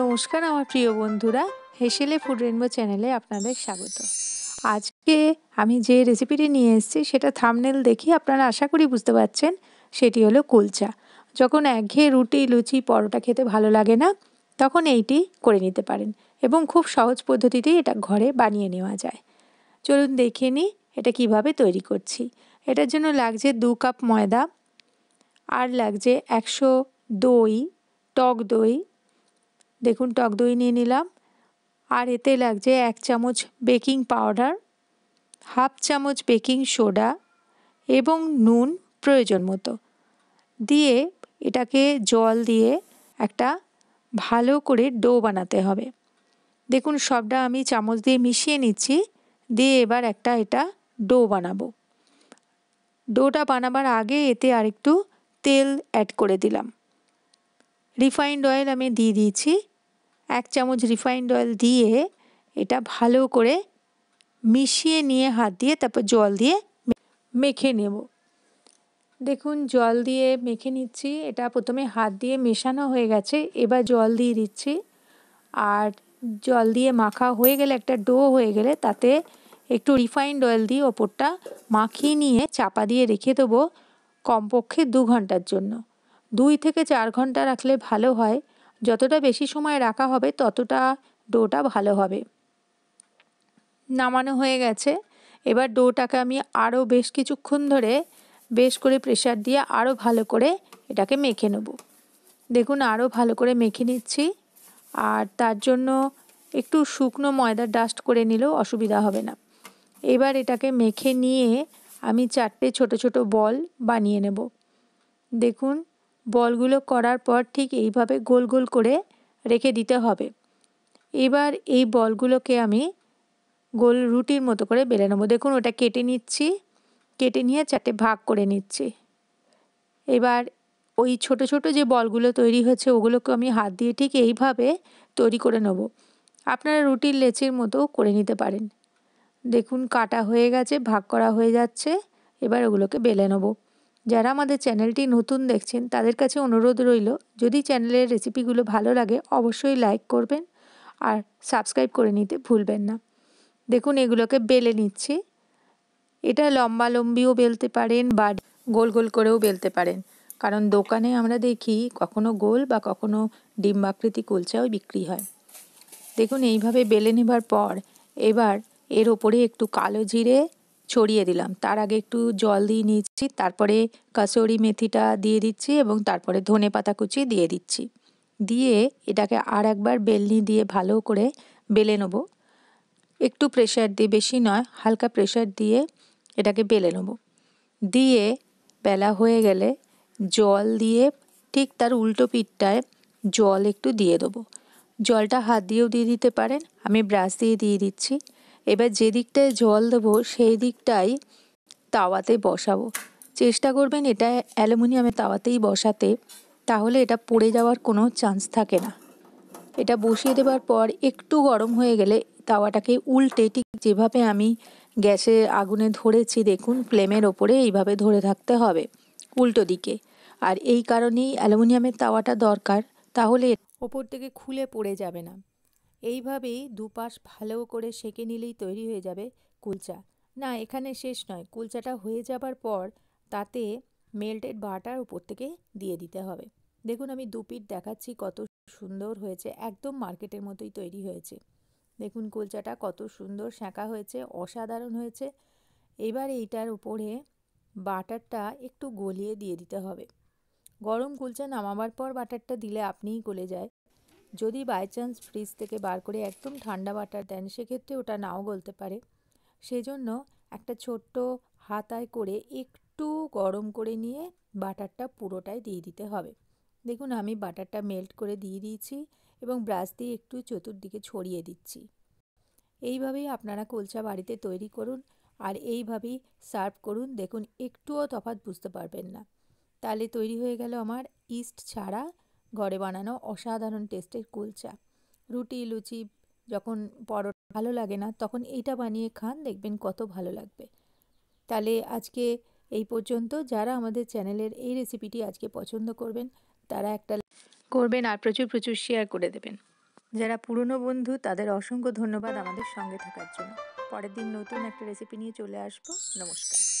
নমস্কার আমার প্রিয় বন্ধুরা হেসেলে ফুড রেনবো চ্যানেলে আপনাদের স্বাগত আজকে আমি যে রেসিপিটি নিয়ে এসেছি সেটা থামনেল দেখি আপনারা আশা করি বুঝতে পারছেন সেটি হলো কুলচা যখন একঘেয়ে রুটি লুচি পরোটা খেতে ভালো লাগে না তখন এইটি করে নিতে পারেন এবং খুব সহজ পদ্ধতিতেই এটা ঘরে বানিয়ে নেওয়া যায় চলুন দেখে নিই এটা কিভাবে তৈরি করছি এটার জন্য লাগছে দু কাপ ময়দা আর লাগছে একশো দই টক দই দেখুন টক দই নিয়ে নিলাম আর এতে লাগছে এক চামচ বেকিং পাউডার হাফ চামচ বেকিং সোডা এবং নুন প্রয়োজন মতো দিয়ে এটাকে জল দিয়ে একটা ভালো করে ডো বানাতে হবে দেখুন সবটা আমি চামচ দিয়ে মিশিয়ে নিচ্ছি দিয়ে এবার একটা এটা ডো বানাবো ডোটা বানাবার আগে এতে আরেকটু তেল অ্যাড করে দিলাম রিফাইন্ড অয়েল আমি দিয়ে দিয়েছি এক চামচ রিফাইন্ড অয়েল দিয়ে এটা ভালো করে মিশিয়ে নিয়ে হাত দিয়ে তারপর জল দিয়ে মেখে নেব দেখুন জল দিয়ে মেখে নিচ্ছি এটা প্রথমে হাত দিয়ে মেশানো হয়ে গেছে এবার জল দিয়ে দিচ্ছি আর জল দিয়ে মাখা হয়ে গেলে একটা ডো হয়ে গেলে তাতে একটু রিফাইন্ড অয়েল দিয়ে ওপরটা মাখিয়ে নিয়ে চাপা দিয়ে রেখে দেবো কমপক্ষে দু ঘন্টার জন্য দুই থেকে চার ঘন্টা রাখলে ভালো হয় যতটা বেশি সময় রাখা হবে ততটা ডোটা ভালো হবে নামানো হয়ে গেছে এবার ডোটাকে আমি আরও বেশ কিছুক্ষণ ধরে বেশ করে প্রেশার দিয়ে আরও ভালো করে এটাকে মেখে নেব দেখুন আরও ভালো করে মেখে নিচ্ছি আর তার জন্য একটু শুকনো ময়দার ডাস্ট করে নিলেও অসুবিধা হবে না এবার এটাকে মেখে নিয়ে আমি চারটে ছোট ছোট বল বানিয়ে নেব দেখুন বলগুলো করার পর ঠিক এইভাবে গোল গোল করে রেখে দিতে হবে এবার এই বলগুলোকে আমি গোল রুটির মতো করে বেলে নেবো দেখুন ওটা কেটে নিচ্ছি কেটে নিয়ে চারটে ভাগ করে নিচ্ছি এবার ওই ছোট ছোট যে বলগুলো তৈরি হয়েছে ওগুলোকে আমি হাত দিয়ে ঠিক এইভাবে তৈরি করে নেব আপনারা রুটির লেচির মতো করে নিতে পারেন দেখুন কাটা হয়ে গেছে ভাগ করা হয়ে যাচ্ছে এবার ওগুলোকে বেলে নেবো যারা আমাদের চ্যানেলটি নতুন দেখছেন তাদের কাছে অনুরোধ রইল যদি চ্যানেলের রেসিপিগুলো ভালো লাগে অবশ্যই লাইক করবেন আর সাবস্ক্রাইব করে নিতে ভুলবেন না দেখুন এগুলোকে বেলে নিচ্ছি এটা লম্বা লম্বিও বেলতে পারেন বা গোল গোল করেও বেলতে পারেন কারণ দোকানে আমরা দেখি কখনো গোল বা কখনো ডিম্বাকৃতি কুলচাও বিক্রি হয় দেখুন এইভাবে বেলে নেবার পর এবার এর ওপরে একটু কালো জিরে ছড়িয়ে দিলাম তার আগে একটু জল দিয়ে নিচ্ছি তারপরে কাসৌরি মেথিটা দিয়ে দিচ্ছি এবং তারপরে ধনে পাতা কুচি দিয়ে দিচ্ছি দিয়ে এটাকে আর একবার বেলনি দিয়ে ভালো করে বেলে নেব একটু প্রেশার দিয়ে বেশি নয় হালকা প্রেশার দিয়ে এটাকে বেলে নেব দিয়ে বেলা হয়ে গেলে জল দিয়ে ঠিক তার উল্টো পিঠটায় জল একটু দিয়ে দেবো জলটা হাত দিয়েও দিয়ে দিতে পারেন আমি ব্রাশ দিয়ে দিয়ে দিচ্ছি এবার যে দিকটায় জল দেবো সেই দিকটাই তাওয়াতে বসাবো চেষ্টা করবেন এটা অ্যালুমিনিয়ামের তাওয়াতেই বসাতে তাহলে এটা পড়ে যাওয়ার কোনো চান্স থাকে না এটা বসিয়ে দেবার পর একটু গরম হয়ে গেলে তাওয়াটাকে উল্টে ঠিক যেভাবে আমি গ্যাসে আগুনে ধরেছি দেখুন ফ্লেমের ওপরে এইভাবে ধরে থাকতে হবে উল্টো দিকে আর এই কারণেই অ্যালুমিনিয়ামের তাওয়াটা দরকার তাহলে ওপর থেকে খুলে পড়ে যাবে না এইভাবেই দুপাশ ভালো করে সেঁকে নিলেই তৈরি হয়ে যাবে কুলচা না এখানে শেষ নয় কুলচাটা হয়ে যাবার পর তাতে মেল্টেড বাটার উপর থেকে দিয়ে দিতে হবে দেখুন আমি দুপিট দেখাচ্ছি কত সুন্দর হয়েছে একদম মার্কেটের মতোই তৈরি হয়েছে দেখুন কুলচাটা কত সুন্দর শাঁকা হয়েছে অসাধারণ হয়েছে এবার এইটার উপরে বাটারটা একটু গলিয়ে দিয়ে দিতে হবে গরম কুলচা নামাবার পর বাটারটা দিলে আপনিই গলে যায় যদি বাই চান্স ফ্রিজ থেকে বার করে একদম ঠান্ডা বাটার দেন সেক্ষেত্রে ওটা নাও গলতে পারে সেজন্য একটা ছোট্ট হাতায় করে একটু গরম করে নিয়ে বাটারটা পুরোটাই দিয়ে দিতে হবে দেখুন আমি বাটারটা মেল্ট করে দিয়ে দিয়েছি এবং ব্রাশ দিয়ে একটু চতুর্দিকে ছড়িয়ে দিচ্ছি এইভাবেই আপনারা কলচা বাড়িতে তৈরি করুন আর এইভাবেই সার্ভ করুন দেখুন একটুও তফাৎ বুঝতে পারবেন না তাহলে তৈরি হয়ে গেল আমার ইস্ট ছাড়া ঘরে বানানো অসাধারণ টেস্টের কুলচা রুটি লুচি যখন পরোটা ভালো লাগে না তখন এইটা বানিয়ে খান দেখবেন কত ভালো লাগবে তাহলে আজকে এই পর্যন্ত যারা আমাদের চ্যানেলের এই রেসিপিটি আজকে পছন্দ করবেন তারা একটা করবেন আর প্রচুর প্রচুর শেয়ার করে দেবেন যারা পুরনো বন্ধু তাদের অসংখ্য ধন্যবাদ আমাদের সঙ্গে থাকার জন্য পরের দিন নতুন একটা রেসিপি নিয়ে চলে আসবো নমস্কার